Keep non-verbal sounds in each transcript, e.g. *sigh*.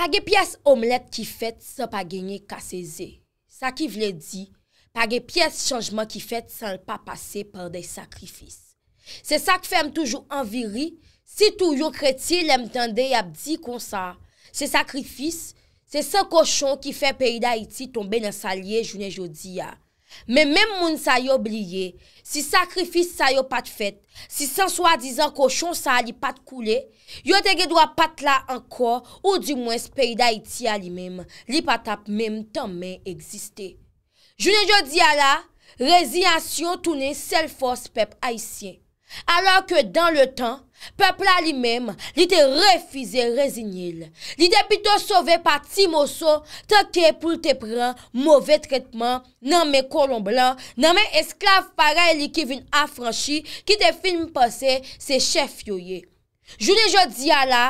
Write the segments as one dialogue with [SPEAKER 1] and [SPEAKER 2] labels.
[SPEAKER 1] Page piyes omlet ki fet sa pa genye kaseze. Sa ki vle di, page piyes chanjman ki fet san l pa pase par de sakrifis. Se sa ki fem toujou an viri, si tou yon kreti lem tende yap di konsa. Se sakrifis, se sa koshon ki fe peyi da iti tonbe nan salye jounen jodi ya. Men men moun sa yo bliye, si sakrifis sa yo pat fet, si san so a dizan kochon sa li pat koule, yo te ge do a pat la anko ou di mwen spey da iti a li men, li pat ap men tan men egziste. Jounen jo di a la, rezi asyon toune sel fos pep haisyen. Alor ke dan le tan, pepla li mem li te refize rezignil. Li depito sove pa ti moso tanke pou te pren mouve tretman nan men kolon blan, nan men esklave pare li ki vin afranchi ki te film pase se chef yoye. Jou de jodi ya la,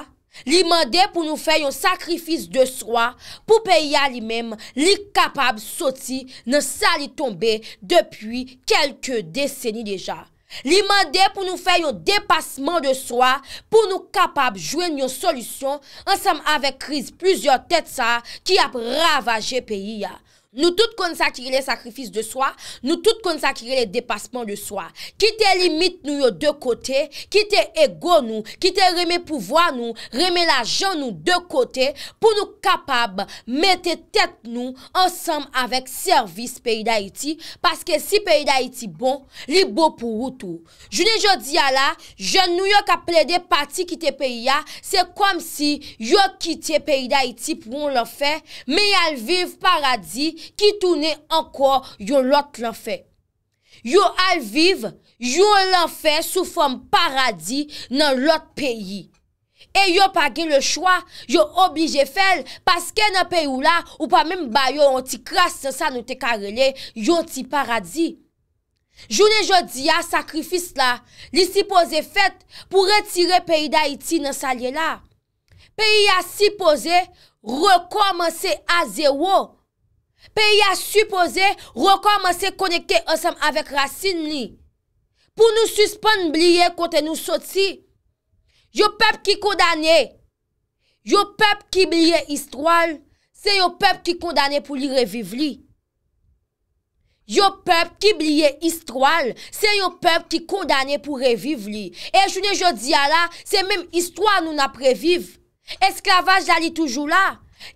[SPEAKER 1] li mande pou nou fe yon sakrifis de swa pou pe ya li mem li kapab soti nan sa li tombe depi kelke deseni deja. Li mande pou nou fè yon depasman de swa pou nou kapab jwen yon solusyon ansam avek kriz plusieurs tèt sa ki ap ravaje peyi ya Nou tout konsakri le sakrifis de swa, nou tout konsakri le depasman de swa. Kite limit nou yo de kote, kite ego nou, kite reme pouvoa nou, reme la joun nou de kote, pou nou kapab mette tet nou ansam avèk servis peyi da iti, paske si peyi da iti bon, li bo pou woutou. Jouni jodi ya la, joun nou yo ka ple de pati kite peyi ya, se kwam si yo kite peyi da iti pou moun lò fe, Ki toune anko yon lot lan fe Yon al vive Yon lan fe sou fom paradis Nan lot peyi E yon pa ge le chwa Yon oblije fel Paske nan peyi ou la Ou pa menm bayo an ti kras San sa nou te karele Yon ti paradis Jounen jodi ya sakrifis la Li sipoze fet Pou retire peyi da iti nan salye la Peyi ya sipoze Rekomanse a ze wo Pe y a supose re koman se konekte ansem avek rasin li. Po nou suspon bliye konten nou soti. Yo pep ki kondane, yo pep ki bliye istwal, se yo pep ki kondane pou li reviv li. Yo pep ki bliye istwal, se yo pep ki kondane pou reviv li. E jounen jodi a la, se menm istwal nou na previv. Eskavaj la li toujou la.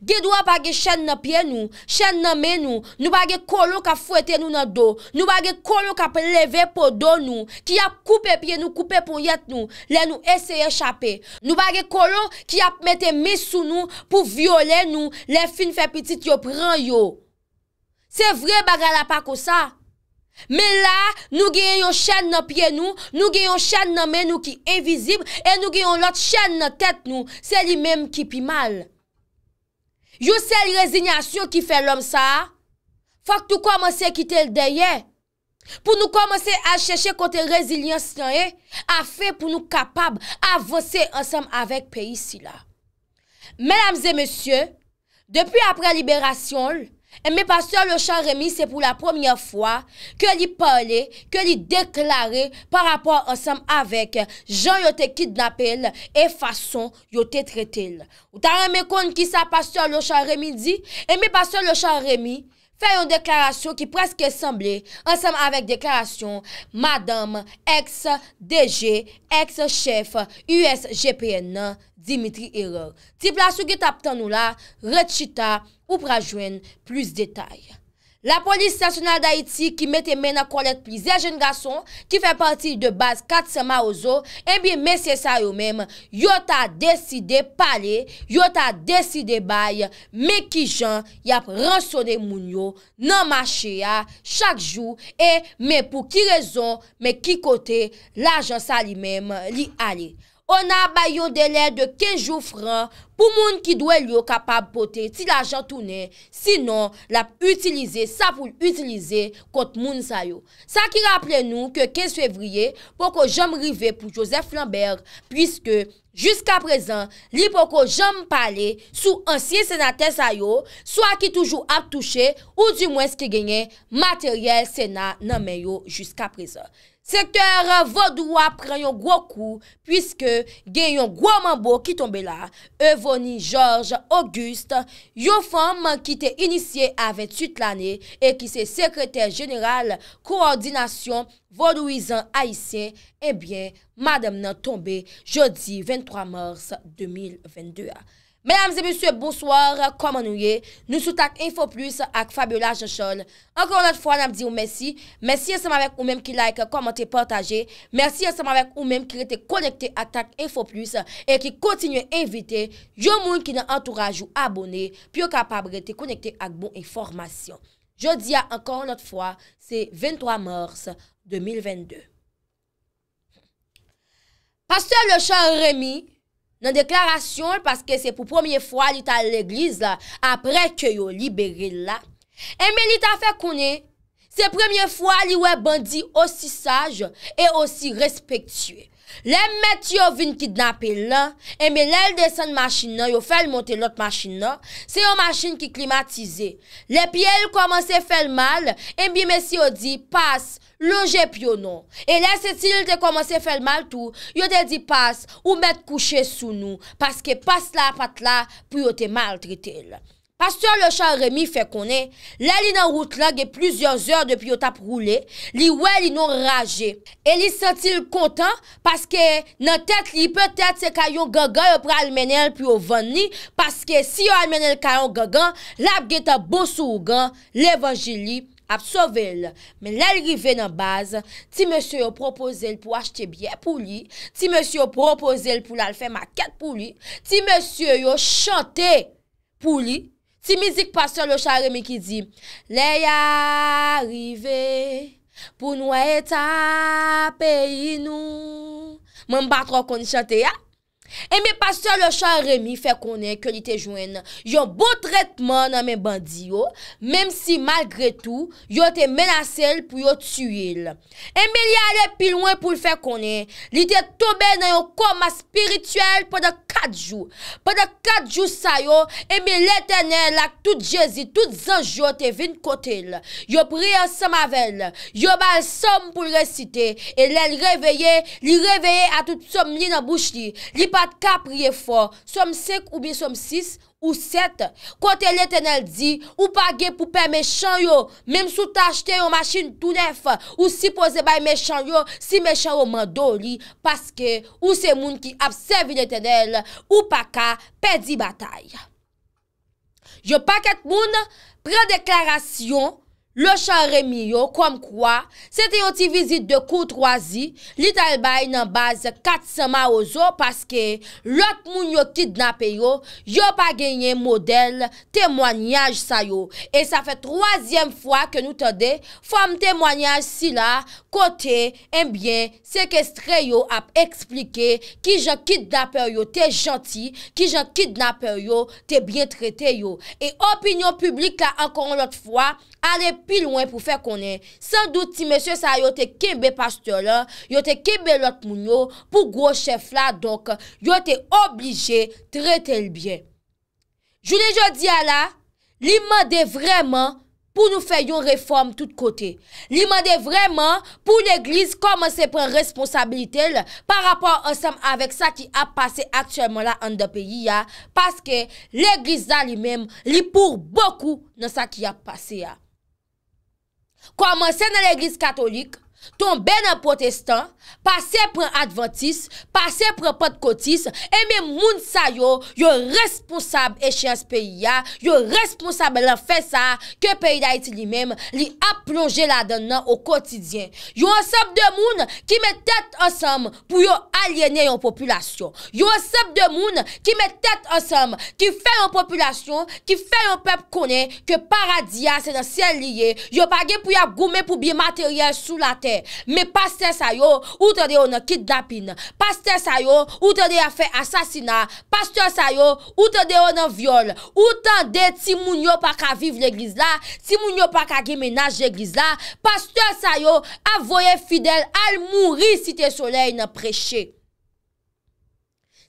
[SPEAKER 1] Gedwa pa ge chen na pye nou, chen na men nou, nou pa ge kolo ka fwete nou nan do, nou pa ge kolo ka pleve po do nou, ki ap koupe pye nou, koupe pou yet nou, le nou eseye chapè. Nou pa ge kolo ki ap mette mesou nou pou viole nou, le fin fe pitit yo pran yo. Se vre baga la pa ko sa. Me la nou genyon chen na pye nou, nou genyon chen na men nou ki evizib, e nou genyon lot chen na tèt nou, se li mem ki pi mal. Yo sel rezynyasyon ki fè lòm sa, fòk tou kòmanse kite l deyè, pou nou kòmanse a chèche kontè rezynyasyon e, a fè pou nou kapab avose ansèm avèk pe isi la. Mèlams e mèsyon, depi apre liberasyon l, Eme eh, Pastor Lochan Remy se pou la pwomye fwa ke li pale, ke li deklare par rapor ansem avek jan yote kidnapel e fason yote tretel. Ou ta reme kon ki sa Pastor Lochan Remy di? Eme eh, Pastor Lochan Remy fe yon deklarasyon ki preske semble ansem avek deklarasyon madame ex-DG, ex-chef USGPN Dimitri Eror. Ti plasou ki tap tan nou la, rechita Remy. Ou prajwen plus detay. La polis stasyonal da iti ki mette men akolet pli Zerjen Gasson, ki fe parti de baz 4 sema ozo, e bi mesye sa yo mem, yo ta deside pale, yo ta deside bay, me ki jan yap ransone moun yo, nan mache ya, chak jou, e me pou ki rezon, me ki kote, la jan sa li mem li ale. kon ap bay yo delè de 15 jou franc pou moun ki dwe lyo kapab pote ti la jantounè, sinon la p utilize sa pou l'utilize kont moun sayo. Sa ki rapple nou ke 15 fevriye poko jom rive pou Joseph Lambert, pwiske jiska prezant li poko jom pale sou ansye senatè sayo, so a ki toujou ap touche ou di mwen se ki genye materyel sena nan men yo jiska prezant. Sektor Vodoua pren yon gwo kou, pwiske gen yon gwo mambo ki tombe la, Evoni George Auguste, yon fom man ki te inisye avet sut lane, e ki se sekretèr jeneral koordinasyon Vodouizan Aïsien, e eh bien madame nan tombe jodi 23 mars 2022. Mesdames et messieurs, bonsoir, komanouye, nou sou tak Infoplus ak Fabiola Jechon. Ankon anot fwa, nam di ou mesi, mesi yon seman vek ou menm ki like, komante, portaje, mesi yon seman vek ou menm ki rete konekte ak tak Infoplus e ki kontinye evite yon moun ki nan entouraj ou abone pi yo kapab rete konekte ak bon informasyon. Je di an, ankon anot fwa, se 23 mors 2022. Pastel le chan remi, nan deklarasyon, paske se pou premier fwa li ta l'eglize la, apre ke yo libere la, eme li ta fe koune, se premier fwa li we bandi osi saj, e osi respektue. Lem met yo vin kidnap el lan, e mi lel desen masjin nan, yo fel monte lot masjin nan, se yo masjin ki klimatize. Lepi el komanse fel mal, e mi mesye yo di, pas, loje pyo nan. E lese til te komanse fel mal tou, yo de di pas, ou met kouche sou nou, paske pas la pat la, pou yo te mal tritel. Pastur lè chan remi fè konè, lè li nan wout lè gè plüzyon zèr depi yo tap rou lè, li wè li non raje. E li sentil kontan, paske nan tèt li, pè tèt se kanyon gagan yo pral menèl pi yo venni, paske si yo almenèl kanyon gagan, lè ap gè ta bousou gan, lè evanjili ap sovel. Men lè li vè nan baz, ti mèsyo yo propozèl pou achte bie pou li, ti mèsyo yo propozèl pou lal fè maket pou li, ti mèsyo yo chante pou li, Ti mizik pastor lo chare mi ki di, Le ya rive pou nou e ta peyi nou. Mwen bako konishate ya. Emi eh pasur le chan remi fe konen ke li te jwen Yon bon tretman nan men bandi yo Mem si malgre tou Yon te menasel pou yon eh tsu il Emi li ale pi lwen pou le fe konen Li te tobe nan yon koma spirituel Po de katjou Po de katjou sayo Emi le tenen lak tout jezi Tout zanjou te vin kote il Yon pri yon semavel Yon bal som pou l recite E li reveye Li reveye a tout som li nan bouch li Li pasur le chan remi Matka priye for, som sek ou bin som sis ou set, kote letenel di, ou pa ge pou pe mechan yo, mem sou tachte yo masin tou nef, ou si pose bay mechan yo, si mechan yo man do li, paske ou se moun ki apsevi letenel, ou pa ka pedi batay. Yo paket moun, pre deklarasyon, Le chan remi yo, kom kwa, se te yo ti vizit de kou troazi, li talbay nan baz kat sema ozo, paske lot moun yo kidnap yo, yo pa genye model, temwanyaj sa yo. E sa fe troasyem fwa ke nou te de, fwam temwanyaj si la, kote enbyen, sekestre yo ap eksplike, ki jan kidnap yo, te janti, ki jan kidnap yo, te bien trete yo. E opinyon publik la ankon lot fwa, alep pi lwen pou fe konen. San dout ti mesye sa yo te kembe pastyo la, yo te kembe lot moun yo, pou gwo chef la, dok yo te oblije trete l byen. Jounen jodi ya la, li mande vreman pou nou fe yon reform tout kote. Li mande vreman pou l'eglise koman se pren responsabilite la par rapport ansem avek sa ki a pase aktyenman la an de peyi ya, paske l'eglise zan li mem li pou boku nan sa ki a pase ya. Komanse nan reglis katolik ton ben an protestan, pase pre an adventis, pase pre an patkotis, e men moun sa yo, yo responsab echeans peyi ya, yo responsab lan fe sa, ke peyi da iti li mem, li aplonje la den nan o kotidyen. Yo an sep de moun, ki me tete ansam, pou yo aliene yon populasyon. Yo an sep de moun, ki me tete ansam, ki fe yon populasyon, ki fe yon pep konen, ke paradiya se dan sel liye, yo page pou ya goume pou biye materyal sou la ten, Me paste sayo, ou tade ona kit dapin, paste sayo, ou tade a fe asasina, paste sayo, ou tade ona viole, ou tade ti moun yo pa ka viv l'eglis la, ti moun yo pa ka gemenaj l'eglis la, paste sayo, avoye fidel al mouri si te soley na preche.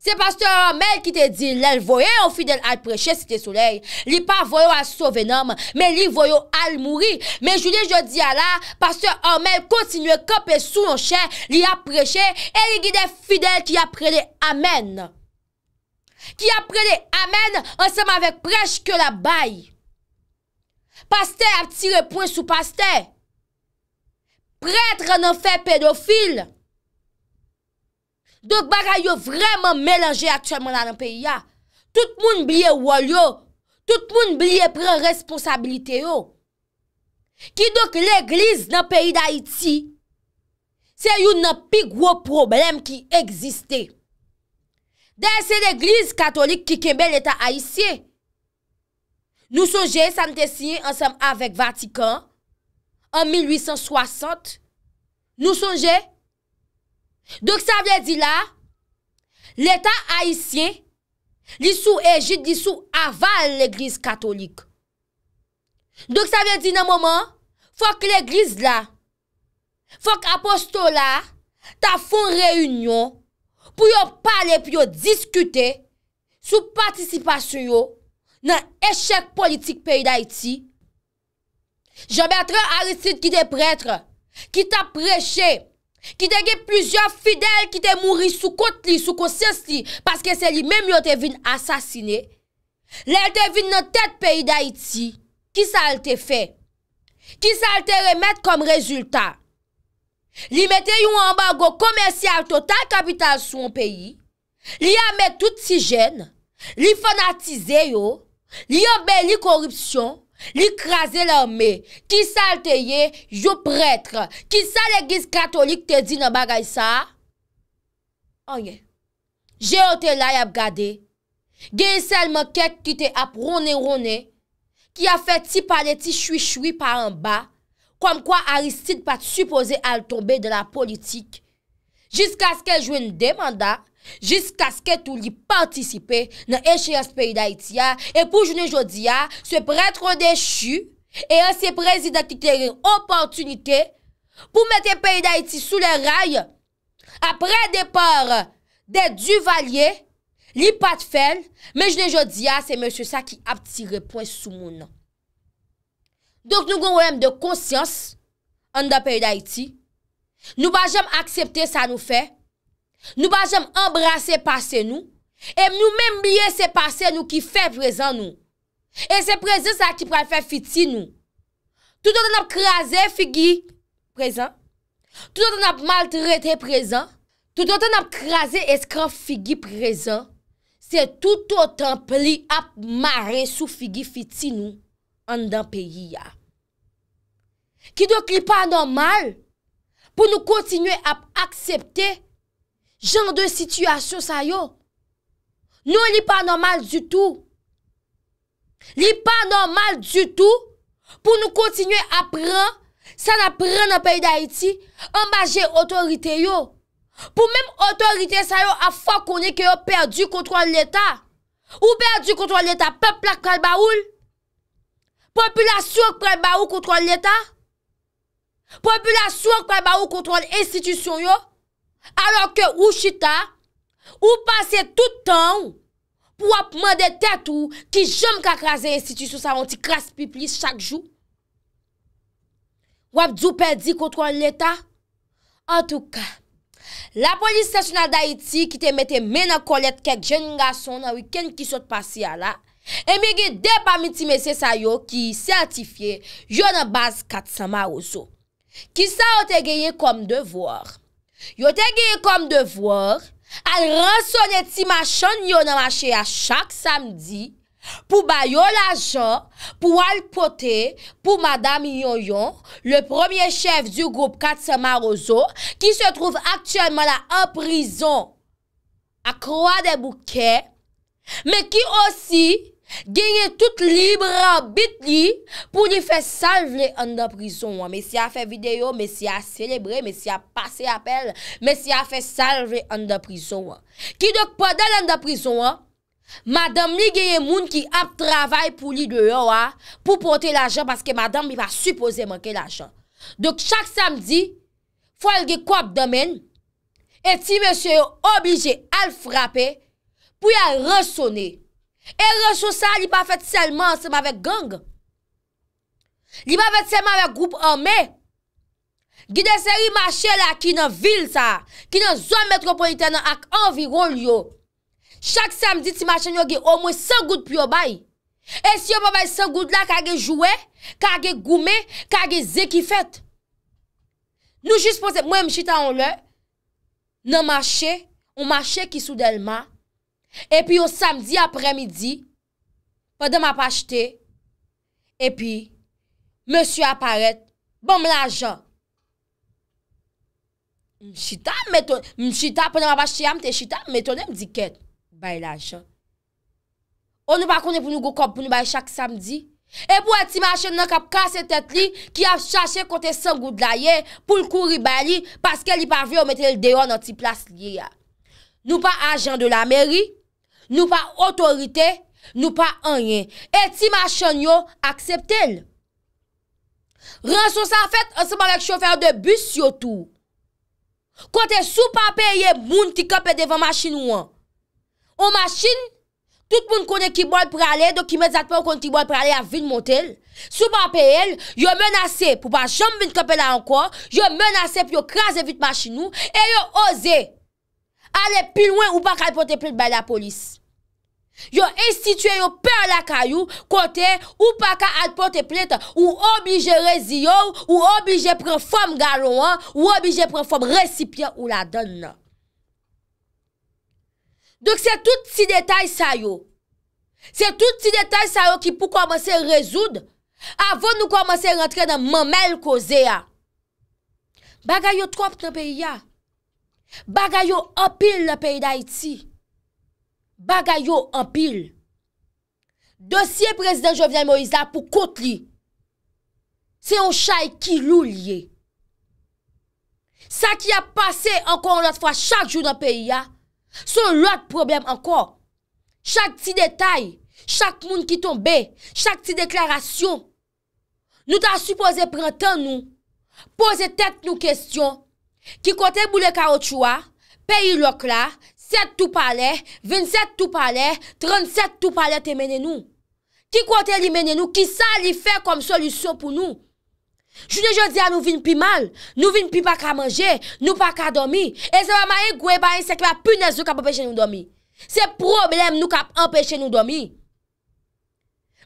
[SPEAKER 1] Se pastor Ormel ki te di lèl voye an fidèl al preche site sou lèl, li pa voyo al sove nòm, mè li voyo al mouri, mè joulè jodi ala, pastor Ormel kontinuè kopè sou lò chè, li apreche, e li gidè fidèl ki aprele amèn. Ki aprele amèn ansèm avèk preche ke la baye. Paste a ptire pwè sou paste. Pretre nan fè pedofil. Dok bagay yo vreman melanje atyèman la nan peyi ya. Tout moun blye walyo. Tout moun blye pren responsabilite yo. Ki dok l'Eglise nan peyi d'Haïti, se yon nan pi gwo problem ki egziste. Den se l'Eglise katolik ki kembe l'Etat Haïti. Nou sonje, San Tessien, ansem avèk Vatican, an 1860, nou sonje, Dèk sa vè di la, l'Etat Haitien li sou egit, li sou aval l'Eglise Katolik. Dèk sa vè di nan mouman, fòk l'Eglise la, fòk apostola ta fon reynyon pou yo pale, pou yo diskute sou patisipasyon yo nan eshek politik peyi d'Haiti. Je mètre Aristide ki de pretre, ki ta preche... Ki te ge plusyo fidel ki te mouri sou kote li, sou kosyes li, paske se li menm yo te vin asasine. Le te vin nan tet peyi da iti, ki sa al te fe? Ki sa al te remet kom rezultat? Li mette yon ambago komersyal total kapital sou an peyi, li amet tout si jen, li fonatize yo, li obbe li koripsyon, Li kraze la me, ki sa l te ye, jou pretre, ki sa l egis katolik te di nan bagay sa? Oye, je ote la yap gade, gen sel ma ket ki te ap rone rone, ki a fe ti pale ti chwi chwi pa an ba, kwa mkwa Aristide pati supose al tombe de la politik, jiska skè jwe n de manda, Jisk aske tou li panti sipe nan eshe as peyi da iti ya E pou jounen jodi ya se prentre de chou E ase prezi dati kleri opantunite Pou mette peyi da iti sou le ray Apre depar de duvalye Li pat fèn Men jounen jodi ya se monsye sa ki ap tire pwen sou moun Dok nou goun wèm de konsyans An da peyi da iti Nou bajem aksepte sa nou fè Nou ba jem embrase pase nou, em nou menm liye se pase nou ki fe prezan nou. E se prezan sa ki prefe fe fiti nou. Tout an ap kraze figi prezan, tout an ap maltrete prezan, tout an ap kraze eskran figi prezan, se tout an ap li ap mare sou figi fiti nou an dan peyi ya. Ki do kli pa anormal, pou nou kontinye ap aksepte, jen de sityasyon sa yo, nou li pa normal du tout, li pa normal du tout, pou nou kontinye apren, san apren nan peyi da iti, ambaje otorite yo, pou menm otorite sa yo, a fwa koni ki yo perdi kontrol l'Etat, ou perdi kontrol l'Etat, peplak koni ba oul, populasyon koni ba oul kontrol l'Etat, populasyon koni ba oul kontrol l'institisyon yo, Alor ke ou chita, ou pase toutan pou wap mande tetou ki jom kak raze institusyon sa yon ti kras pi plis chak jou. Wap djou pedi kontran l'Etat. An touka, la polis stasyon al da iti ki te mette men an kolet kek jen nga son nan wiken ki sot pasi ala, eme ge depa mi ti mese sayo ki sertifiye yon an baz kat sa ma ozo. Ki sa o te geye kom devor. Yo te geye kom devor al rasonne ti machan yon amache a chak samdi pou bayo la jan pou al pote pou madame yon yon, le premier chef du groupe Katse Marozo ki se trouve aktyenman la en prison a kroa de bouke, me ki osi, genye tout libra bit li pou li fe salve le an da prison messi a fe video messi a celebre messi a pase apel messi a fe salve an da prison ki dok pa dal an da prison madame li genye moun ki ap travay pou li deyo pou pote la jan paske madame li pa supose manke la jan dok chak samdi fwa lge kwa ap demen eti monsi yo oblije al frape pou yal rasoni E reso sa li pa fet selman seman vek gang. Li pa fet selman vek goup anme. Gide seri mache la ki nan vil sa. Ki nan zon metropolitane ak anvi rol yo. Chak samdi ti mache nyo ge omwe segout pi obay. E si omwe segout la kage jouwe, kage goume, kage zekifet. Nou jis pose mwen mchita anle. Nan mache, ou mache ki soudelman. Epi yo samdi apre midi, pwede m ap achete, epi, msye aparet, bom l ajan. M chita m meton, m chita pwede m ap achete yamte, m chita m meton, m diket, bay l ajan. O nou pa kone pou nou go kop pou nou bay chak samdi, epi wè ti m achete nan kap kase tet li, ki ap chache kote san goud la ye, pou l kouri bay li, paske li pa vye omete l deyon an ti plas li ya. Nou pa ajan de la meri, Nou pa otorite, nou pa anyen. Et ti machan yo, akseptel. Ranson sa fèt, anseman ek chofer de bus yo tou. Kote sou pa peye moun ti kopè devan machin wan. O machin, tout moun konen ki bole prale, do ki menzat pou konen ki bole prale a vin motel. Sou pa peye el, yo menase pou pa jom bin kopè la ankor, yo menase pou yo krasè vit machin wan, e yo oze. ale pi lwen ou pa ka alpote plet bay la polis. Yo istitue yo per la kayo, kote ou pa ka alpote plet, ou oblige rezio, ou oblige pren fom galon, ou oblige pren fom resipyen ou la don. Dok se tout si detay sa yo. Se tout si detay sa yo ki pou komanse rezoud, avon nou komanse rentre nan mamel koze ya. Baga yo trop tepe ya. Bagay yo anpil nan peyi da iti Bagay yo anpil Dosye prezident Jovian Moïse la pou kote li Se yon chay ki lou liye Sa ki a pase ankon lot fwa chak joun nan peyi ya Se yon lot problem ankon Chak ti detay Chak moun ki tombe Chak ti deklarasyon Nou ta suppose prentan nou Pose tet nou kestyon Ki kote boule ka o chwa, peyi lok la, 7 toupale, 27 toupale, 37 toupale te mene nou. Ki kote li mene nou, ki sa li fe kom solusyon pou nou. Jou neje di a nou vin pi mal, nou vin pi pa ka manje, nou pa ka domi. E sewa ma yon e gwe ba yon e seke pa punezou ka pa peche nou domi. Se problem nou ka pa peche nou domi.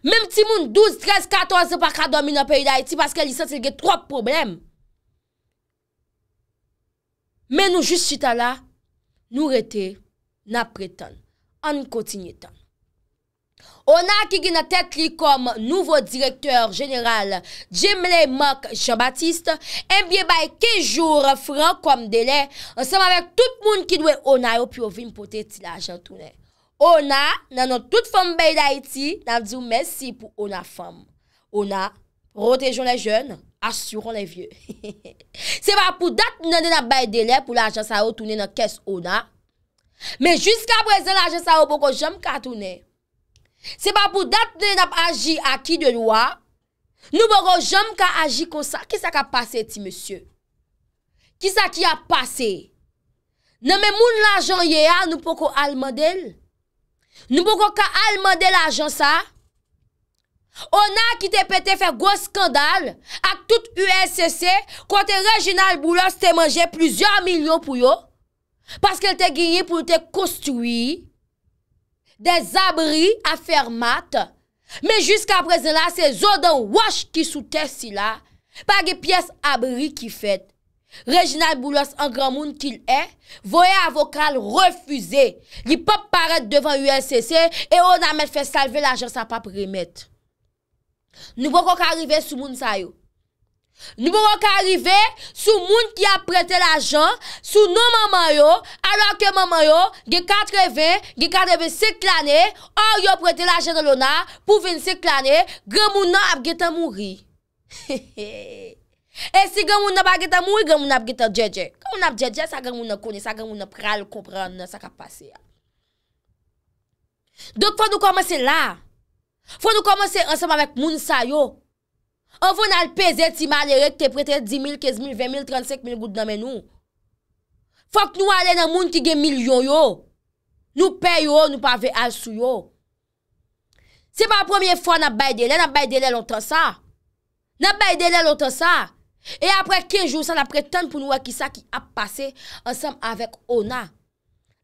[SPEAKER 1] Mem ti moun 12, 13, 14 pa ka domi nan peyi la eti paske li sentil ge trop probleme. Men nou jist chita la, nou rete na pretan, an kontinye tan. Ona ki gina tet li kom nouvo direktor general Jimle Mok Jean-Baptiste, enbyen eh bay kej jour fran kom dele, ansam avek tout moun ki dwe ona yo pyo vin pote ti la jantounen. Ona nanon tout fombe la iti nan diw mersi pou ona fombe. Ona fombe. Rotèjoun lè joun, asyoun lè vye. Se *laughs* pa pou dat nou nanen ap baye dele pou l'ajan sa ou tounen nan kes o nan. Men jiska prezen l'ajan sa ou pou kon jom ka tounen. Se pa pou dat nou nanen ap aji aki de lwa. Nou pou kon jom ka aji konsa. Kisa ka pase ti monsye? Kisa ki a pase? Nan men moun l'ajan ye a nou pou kon al model. Nou pou kon ka al model l'ajan sa. A? On a ki te pete fè gwo skandal ak tout UNCC kote Reginald Boulos te manje plusieurs milyon pou yo. Paske el te gini pou te kostoui des abri a fèr mat. Me jusqu aprezen la se zoden wach ki sou tè si la pa ge piès abri ki fèt. Reginald Boulos an gran moun ki lè, voyè avokal refüze li pop paret devan UNCC e on a mè fè salve la jèr sa pap remèt. Nou pou kwa ka arrive sou moun sa yo. Nou pou kwa ka arrive sou moun ki ap prete la jant, sou nou maman yo, alo ke maman yo, ge katreve, ge katreve sek lane, or yo prete la jant lona, pou ven sek lane, gen moun nan ap geta mouri. *laughs* E si gen moun nan ap geta mouri, gen moun nan ap geta dje dje. Gen moun nan ap dje dje, sa gen moun nan koni, sa gen moun nan pral, kompran nan sa kap pase ya. Dote fwa nou kwa mese la, Fwa nou komanse ansam avèk moun sa yo. An fwa nan l pese ti malere te prete 10.000, 15.000, 20.000, 35.000 gout nan men nou. Fwa k nou ale nan moun ti gen milyon yo. Nou pe yo, nou pa ve asu yo. Se pa premier fwa nan baydele, nan baydele lontan sa. Nan baydele lontan sa. E apre 15 joun san apre tan pou nou wè ki sa ki ap pase ansam avèk ona.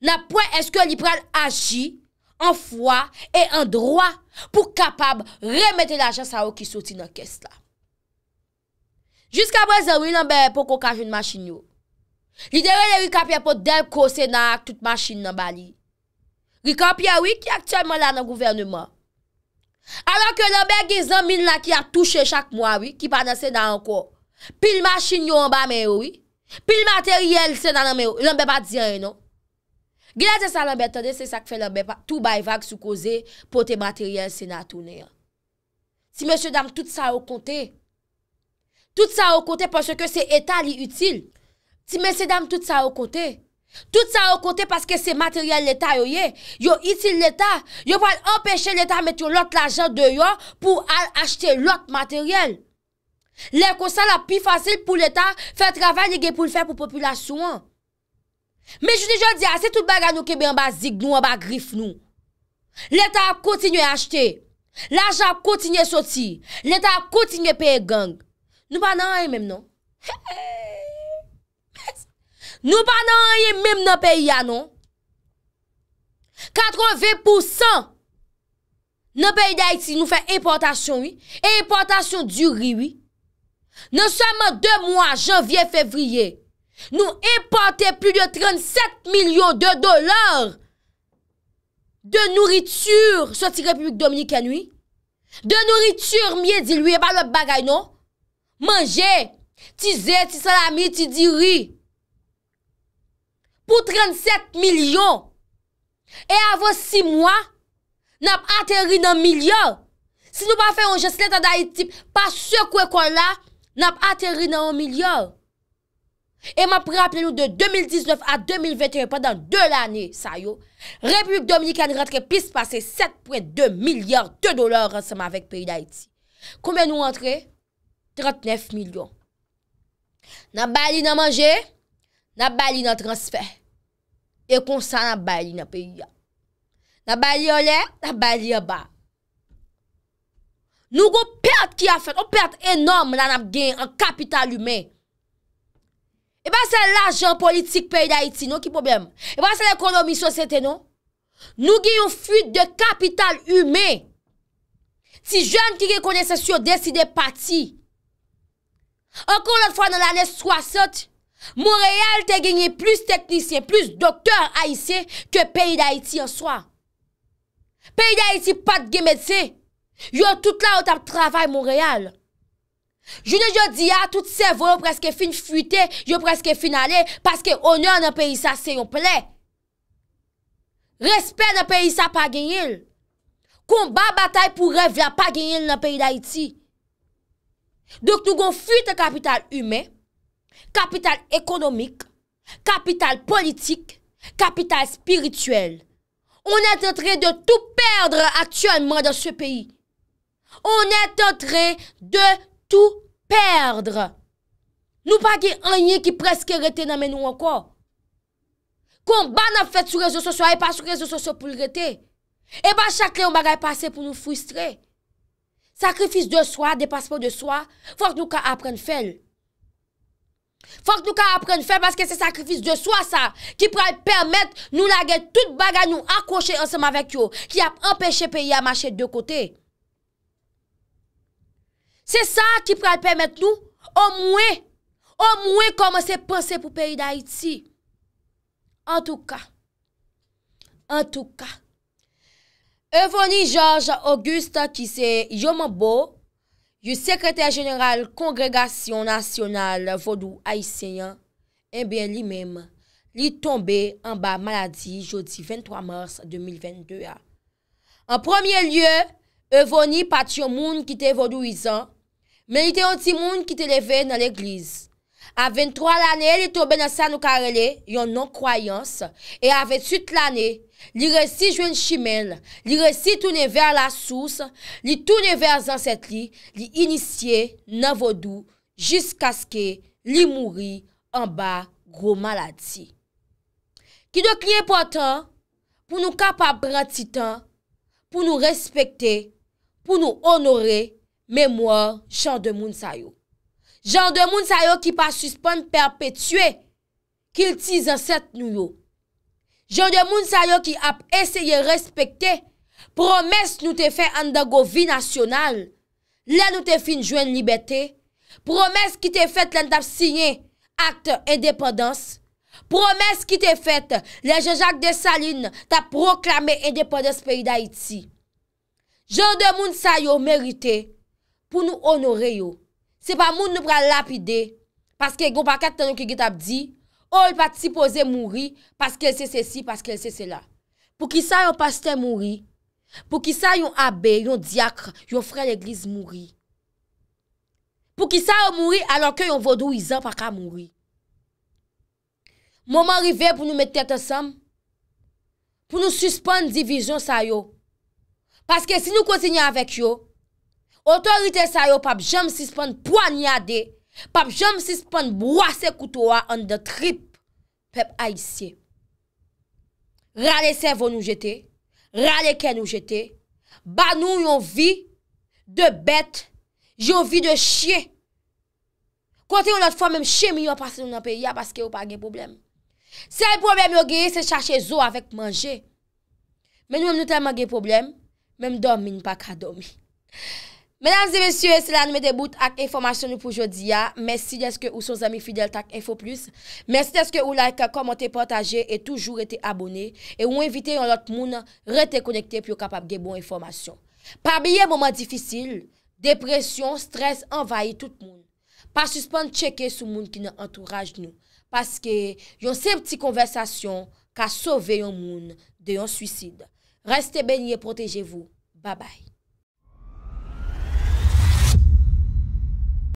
[SPEAKER 1] Nan apre eske li pral aji. An fwa e an drwa pou kapab remete la jen sa ou ki soti nan kes la. Jiska breze ou, lanbe pou koukajoun masin yo. Jidere le wikapye pou deb kose nan ak tout masin nan bali. Wikapye ou ki aktyalman la nan gouvernement. Alon ke lanbe gizan min la ki a touche chak mwa ou ki pa nan senan anko. Pil masin yo anba men ou. Pil materyel senan nan men ou. Lanbe pa diyen nou. Glade sa la mwen tande, se sak fe la mwen tou bay vag sou koze pou te materyel sena tou ne yon. Si mwen se dam tout sa wakonte, tout sa wakonte pwase ke se etal yi util. Si mwen se dam tout sa wakonte, tout sa wakonte pwase ke se materyel l'etal yoye, yon itil l'etal. Yon pou an empeshe l'etal mette yon lot la jen de yon pou al achete lot materyel. Lè kon sa la pi fasil pou l'etal fè travay li gen pou l'fè pou populasyon an. Me jouni jodi ase tout baga nou kebi an bazik nou an bagrif nou. L'Etat koutinye achete, l'ajat koutinye soti, l'Etat koutinye peye gang. Nou pa nan anye menm nou? Nou pa nan anye menm nan peye ya nou? 80% nan peye da iti nou fe importasyon yi, importasyon duri yi. Nou seman 2 mwa janvye fevriye. Nou importe plus de 37 milyon de dolar de nouritur, soti Republik Dominik anwi, de nouritur miye dilwi, e pa lop bagay nou, manje, ti zè, ti salami, ti diri. Pou 37 milyon, e avos 6 mwa, nap ateri nan milyon. Si nou pa fe yon jesleta da itip, pa se kwe kon la, nap ateri nan milyon. Eman pou rappele nou de 2019 a 2021 Pendan 2 l'anè, sayo Republik Dominikane rentre pis pase 7.2 milyard de dolar Ransama vek peyi d'Haïti Koumen nou rentre? 39 milyon Nan Bali nan manje Nan Bali nan transfè E konsan nan Bali nan peyi Nan Bali olè, nan Bali yaba Nou go pèrt ki a fè Ou pèrt enom nan ap gen an kapital humè E ba se l'ajan politik peyi d'Haïti nou ki poubèm. E ba se l'ekonomi sosete non? nou. Nou genyon fuit de kapital humè. Ti joun ki gen kone se syo deside pati. Enkoun l'ot fwa nan l'anè 60, Mouréal te genye plus teknisyen, plus doktor haïsè ke peyi d'Haïti an soa. Peyi d'Haïti pat gemèdse. Yo tout la ou tap travay Mouréal. Je ne je di a, tout se vo yo preske fin fute, yo preske fin ale, paske onor nan peyi sa se yon ple. Respe nan peyi sa pa genyil. Koumba batay pou revla pa genyil nan peyi la iti. Dok nou gon fute kapital hume, kapital ekonomik, kapital politik, kapital spirituel. On ente tre de tou perdre aktuelman nan se peyi. On ente tre de... Tou perdre. Nou pa gen anye ki preske rete nan men nou anko. Kon ban ap fet sou rezo sosyo, e pa sou rezo sosyo pou rete. E ba chakle yon bagay pase pou nou frustre. Sakrifis de swa, de paspo de swa, fok nou ka apren fel. Fok nou ka apren fel, maske se sakrifis de swa sa, ki prel permet nou la gen tout bagay nou akwoshe anseman vek yo, ki ap empeshe peyi amache de kote. Se sa ki pral pemet nou, o mwen, o mwen koman se panse pou peyi d'Haïti. An tou ka. An tou ka. Evoni George Auguste ki se Yombo, yu sekretèr jeneral Kongregasyon Nasyonal Vodou Aïséyan, eh en ben li mèm, li tombe an ba maladi jodi 23 mars 2022. An premier liye, evoni pati yomoun ki te Vodouizan, Men ite yon timoun ki te leve nan l'egliz. A 23 l'anè, li tobe nan sa nou karele, yon non-kwayans, e avè tsuit l'anè, li resi jwen chimèl, li resi toune ver la sous, li toune ver zanset li, li inisye nan vodou, jis kaskè li mouri an ba gro malati. Ki do kliye pwantan, pou nou kapap brantitan, pou nou respekte, pou nou honorè, Memwa chan de moun sayo Jan de moun sayo ki pa suspon perpetue Kil tizan set nou yo Jan de moun sayo ki ap esye respekte Promes nou te fe andago vi nasyonal Le nou te fin jwen libeti Promes ki te fet len tap signen Akte independans Promes ki te fet Le jejak de salin Tap proklame independans peyi da iti Jan de moun sayo merite pou nou honore yo. Se pa moun nou pral lapide, paske yon pakat tenon ki git apdi, ou yon pati si pose mouri, paske yon se se si, paske yon se se la. Pou ki sa yon paste mouri, pou ki sa yon abe, yon diakre, yon frel eglis mouri. Pou ki sa yon mouri, alo ke yon vodou izan pakal mouri. Mouman rive pou nou mette tete sam, pou nou suspande divijon sa yo. Paske si nou kontinye avèk yo, Otorite sa yo pap jom sispan pwanyade, pap jom sispan bwase koutowa an de trip pep aisyen. Rale servo nou jete, rale ken nou jete, ba nou yon vi de bet, yon vi de chye. Kote yon lot fwa menm chye mi yon pasen nou nan pe ya paske yo pa gen problem. Seye problem yo genye se chache zo avek manje. Menm nou menm nou talman gen problem, menm dormi npa ka dormi. Menames et messieurs, c'est l'anime de bout ak informasyon nou pou jodi ya. Mèsi deske ou son zami fidel tak info plus. Mèsi deske ou like ak komante portaje et toujou rete abone. Et ou invite yon lot moun rete konekte pyo kapap ge bon informasyon. Pa biye mouman difisil, depresyon, stres envaye tout moun. Pa suspende cheke sou moun ki nan entourage nou. Paske yon se pti konversasyon ka sove yon moun de yon swisid. Reste benye, proteje vou. Babay.